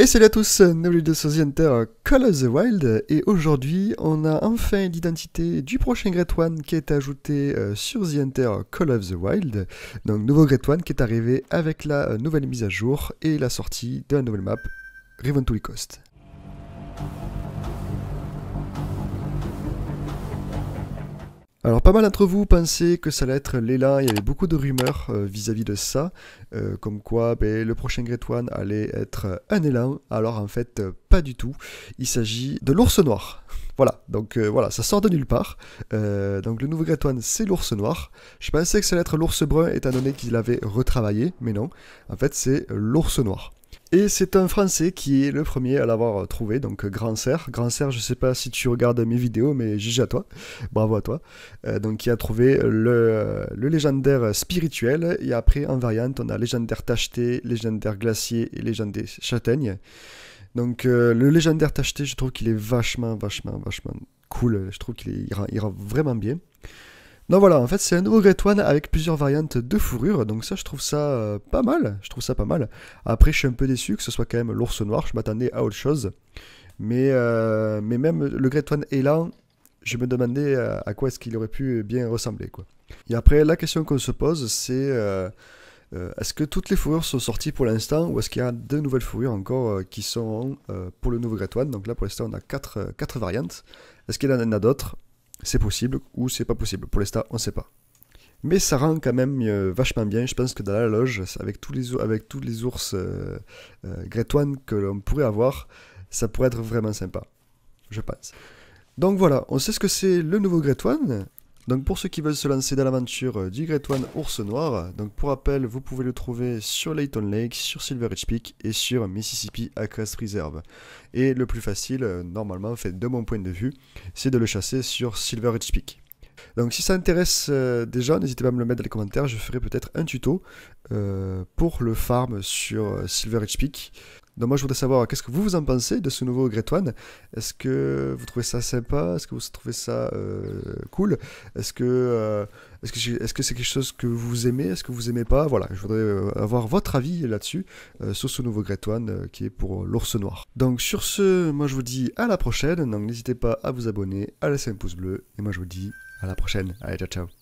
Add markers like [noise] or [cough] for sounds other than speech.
Et salut à tous, vidéo de The Hunter Call of the Wild, et aujourd'hui on a enfin l'identité du prochain Great One qui est ajouté euh, sur The Hunter Call of the Wild, donc nouveau Great One qui est arrivé avec la euh, nouvelle mise à jour et la sortie de la nouvelle map Riven to the Coast. Alors pas mal d'entre vous pensaient que ça allait être l'élan, il y avait beaucoup de rumeurs euh, vis-à-vis de ça, euh, comme quoi ben, le prochain Great allait être euh, un élan, alors en fait pas du tout, il s'agit de l'ours noir. [laughs] Voilà, donc voilà, ça sort de nulle part. donc le nouveau Great One, c'est l'ours noir. Je pensais que ça allait être l'ours brun, étant donné qu'il avait retravaillé, mais non. En fait, c'est l'ours noir. Et c'est un Français qui est le premier à l'avoir euh, trouvé, donc euh, Grand Serre. Grand Serre, je ne sais pas si tu regardes mes vidéos, mais juge à toi. Bravo à toi. Euh, donc, il a trouvé le, légendaire spirituel. Et après, en variante, on a légendaire tacheté, légendaire glacier et légendaire châtaigne. Donc, le légendaire tacheté, je trouve qu'il est vachement, vachement, vachement cool. Je trouve qu'il ira vraiment bien. Donc voilà, en fait, c'est un nouveau Great avec plusieurs variantes de fourrure. Donc ça, je trouve ça euh, pas mal. Je trouve ça pas mal. Après, je suis un peu déçu que ce soit quand même l'ours noir. Je m'attendais à autre chose. Mais, euh, mais même le Great One élan, je me demandais euh, à quoi est-ce qu'il aurait pu bien ressembler. Quoi. Et après, la question qu'on se pose, c'est est-ce que toutes les fourrures sont sorties pour l'instant ou est-ce qu'il y a deux nouvelles fourrures encore qui sont pour le nouveau Great Donc là, pour l'instant, on a quatre, quatre variantes. Est-ce qu'il y en a d'autres c'est possible ou c'est pas possible. Pour l'instant, on sait pas. Mais ça rend quand même euh, vachement bien. Je pense que dans la loge, avec tous les, avec tous les ours euh, euh que l'on pourrait avoir, ça pourrait être vraiment sympa. Je pense. Donc voilà, on sait ce que c'est le nouveau grétoine. Donc pour ceux qui veulent se lancer dans l'aventure euh, du Great One Ours Noir, donc pour rappel, vous pouvez le trouver sur Layton Lake, sur Silver Ridge Peak et sur Mississippi Acres Reserve. Et le plus facile, euh, normalement, fait de mon point de vue, c'est de le chasser sur Silver Ridge Peak. Donc si ça intéresse euh, des gens, n'hésitez pas à me le mettre dans les commentaires, je ferai peut-être un tuto euh, pour le farm sur euh, Silver Edge Peak. Donc moi je voudrais savoir qu'est-ce que vous en pensez de ce nouveau Great Est-ce que vous trouvez ça sympa Est-ce que vous trouvez ça cool Est-ce que ce que c'est quelque chose que vous aimez Est-ce que vous aimez pas Voilà, je voudrais avoir votre avis là-dessus sur ce nouveau Great One qui est pour l'ours noir. Donc sur ce, moi je vous dis à la prochaine. Donc n'hésitez pas à vous abonner, à laisser un pouce bleu et moi je vous dis à la prochaine. Allez, ciao, ciao.